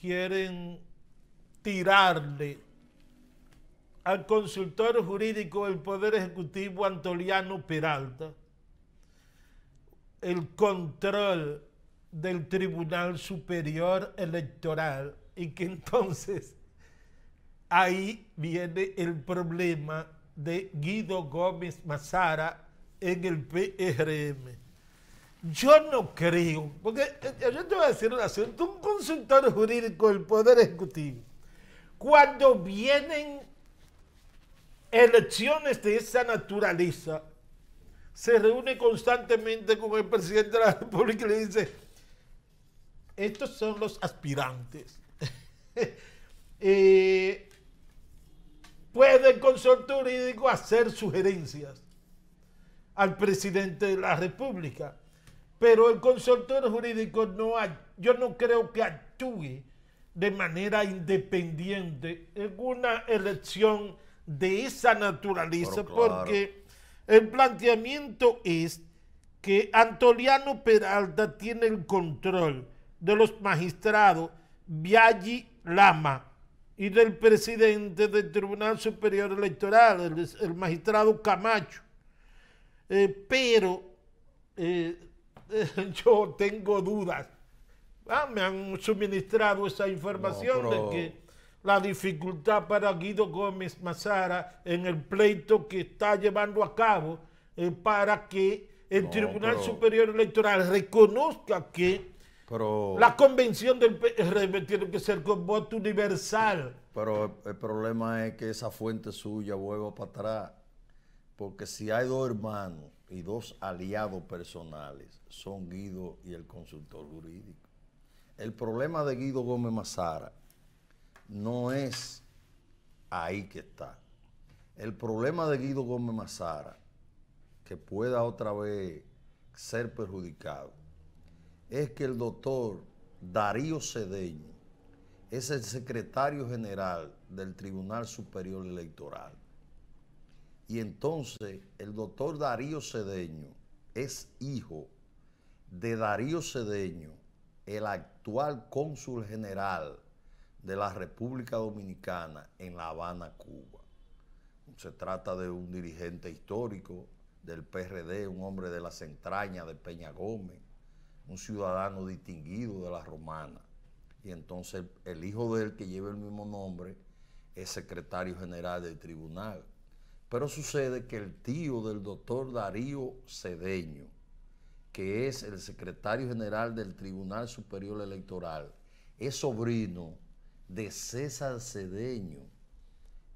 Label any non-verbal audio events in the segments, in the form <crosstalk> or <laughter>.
quieren tirarle al consultor jurídico del Poder Ejecutivo Antoliano Peralta el control del Tribunal Superior Electoral y que entonces ahí viene el problema de Guido Gómez Mazara en el PRM. Yo no creo, porque eh, yo te voy a decir una asunto, un consultor jurídico del Poder Ejecutivo, cuando vienen elecciones de esa naturaleza, se reúne constantemente con el presidente de la República y le dice, estos son los aspirantes. <laughs> Eh, puede el consultor jurídico hacer sugerencias al presidente de la República. Pero el consultor jurídico no yo no creo que actúe de manera independiente en una elección de esa naturaleza, porque el planteamiento es que Antoliano Peralta tiene el control de los magistrados Viaggi Lama y del presidente del Tribunal Superior Electoral, el, magistrado Camacho. Eh, pero eh, <laughs> yo tengo dudas. Ah, me han suministrado esa información de que la dificultad para Guido Gómez Mazara en el pleito que está llevando a cabo eh, para que el Tribunal Superior Electoral reconozca que la convención del PRM eh, tiene que ser con voto universal. Pero el problema es que esa fuente suya vuelva para atrás porque si hay dos hermanos y dos aliados personales, son Guido y el consultor jurídico. El problema de Guido Gómez Mazara no es ahí que está. El problema de Guido Gómez Mazara, que pueda otra vez ser perjudicado, es que el doctor Darío Cedeño es el secretario general del Tribunal Superior Electoral. Y entonces el doctor Darío Cedeño es hijo de Darío Cedeño, el actual cónsul general de la República Dominicana en La Habana, Cuba. Se trata de un dirigente histórico del PRD, un hombre de las entrañas de Peña Gómez, un ciudadano distinguido de la romana. Y entonces el hijo de él, que lleva el mismo nombre, es secretario general del tribunal. Pero sucede que el tío del doctor Darío Cedeño, que es el secretario general del Tribunal Superior Electoral, es sobrino de César Cedeño,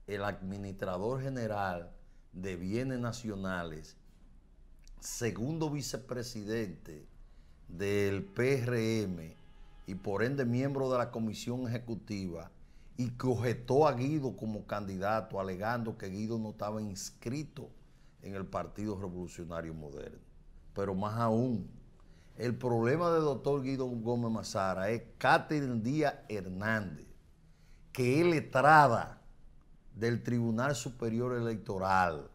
el administrador general de bienes nacionales, segundo vicepresidente del PRM y por ende miembro de la comisión ejecutiva y que objetó a Guido como candidato, alegando que Guido no estaba inscrito en el Partido Revolucionario Moderno. Pero más aún, el problema del doctor Guido Gómez Mazara es Catherine Díaz Hernández, que es letrada del Tribunal Superior Electoral.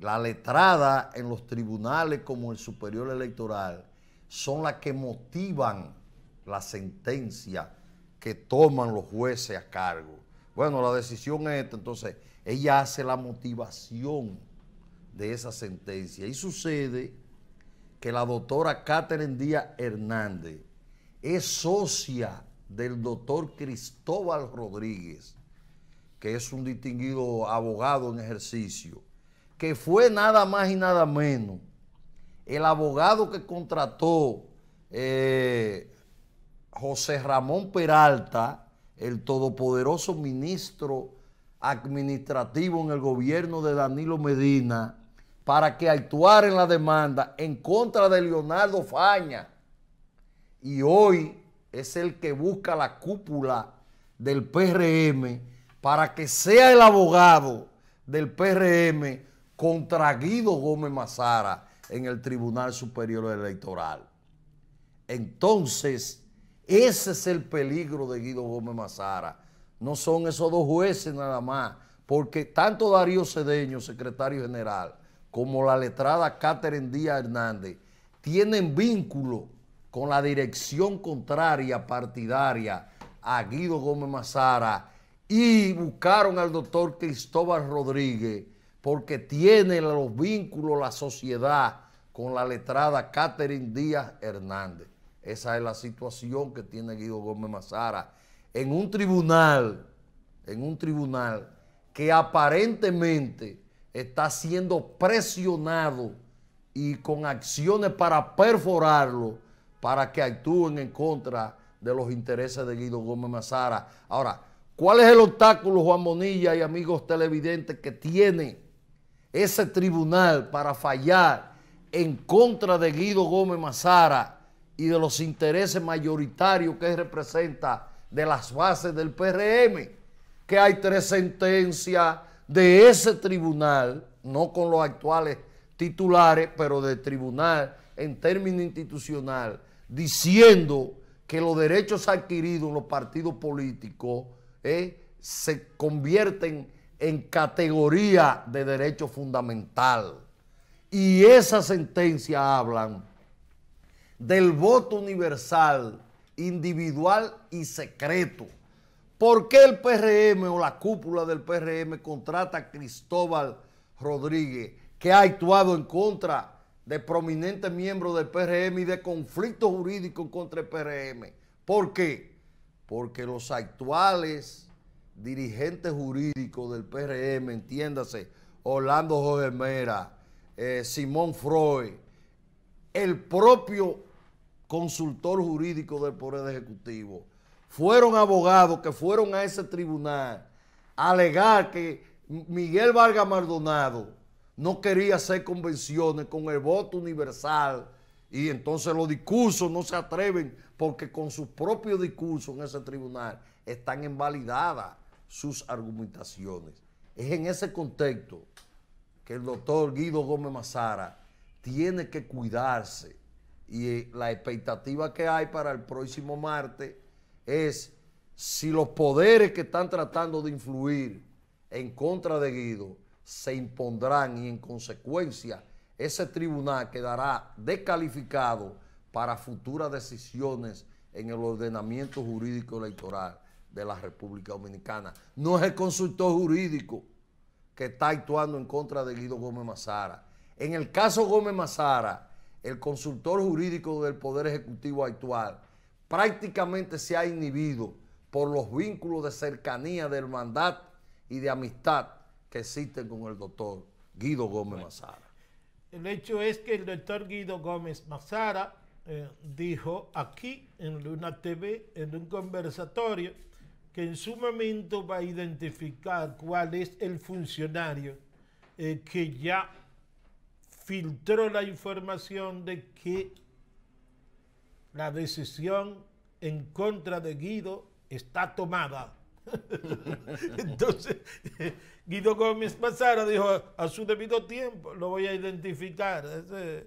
La letrada en los tribunales como el Superior Electoral son las que motivan la sentencia que toman los jueces a cargo. Bueno, la decisión es esta, entonces ella hace la motivación de esa sentencia. Y sucede que la doctora Catherine Díaz Hernández es socia del doctor Cristóbal Rodríguez, que es un distinguido abogado en ejercicio, que fue nada más y nada menos el abogado que contrató eh, José Ramón Peralta, el todopoderoso ministro administrativo en el gobierno de Danilo Medina, para que actuara en la demanda en contra de Leonardo Faña. Y hoy es el que busca la cúpula del PRM para que sea el abogado del PRM contra Guido Gómez Mazara en el Tribunal Superior Electoral. Entonces, ese es el peligro de Guido Gómez Mazara. No son esos dos jueces nada más, porque tanto Darío Cedeño, secretario general, como la letrada Catherine Díaz Hernández, tienen vínculo con la dirección contraria partidaria a Guido Gómez Mazara y buscaron al doctor Cristóbal Rodríguez porque tiene los vínculos la sociedad con la letrada Catherine Díaz Hernández. Esa es la situación que tiene Guido Gómez Mazara. En un tribunal, en un tribunal que aparentemente está siendo presionado y con acciones para perforarlo, para que actúen en contra de los intereses de Guido Gómez Mazara. Ahora, ¿cuál es el obstáculo, Juan Monilla y amigos televidentes, que tiene ese tribunal para fallar en contra de Guido Gómez Mazara? y de los intereses mayoritarios que representa de las bases del PRM, que hay tres sentencias de ese tribunal, no con los actuales titulares, pero de tribunal en términos institucional, diciendo que los derechos adquiridos en los partidos políticos eh, se convierten en categoría de derecho fundamental. Y esas sentencias hablan del voto universal, individual y secreto. ¿Por qué el PRM o la cúpula del PRM contrata a Cristóbal Rodríguez, que ha actuado en contra de prominentes miembros del PRM y de conflictos jurídicos contra el PRM? ¿Por qué? Porque los actuales dirigentes jurídicos del PRM, entiéndase, Orlando Jorge Mera, eh, Simón Freud, el propio consultor jurídico del Poder Ejecutivo, fueron abogados que fueron a ese tribunal a alegar que Miguel Vargas Maldonado no quería hacer convenciones con el voto universal y entonces los discursos no se atreven porque con sus propios discursos en ese tribunal están invalidadas sus argumentaciones. Es en ese contexto que el doctor Guido Gómez Mazara tiene que cuidarse y eh, la expectativa que hay para el próximo martes es si los poderes que están tratando de influir en contra de Guido se impondrán y en consecuencia ese tribunal quedará descalificado para futuras decisiones en el ordenamiento jurídico electoral de la República Dominicana. No es el consultor jurídico que está actuando en contra de Guido Gómez Mazara. En el caso Gómez Mazara, el consultor jurídico del Poder Ejecutivo actual prácticamente se ha inhibido por los vínculos de cercanía, de hermandad y de amistad que existen con el doctor Guido Gómez Mazara. El hecho es que el doctor Guido Gómez Mazara eh, dijo aquí en Luna TV, en un conversatorio, que en su momento va a identificar cuál es el funcionario eh, que ya filtró la información de que la decisión en contra de Guido está tomada. <laughs> Entonces, <laughs> Guido Gómez Mazara dijo, a su debido tiempo lo voy a identificar. ese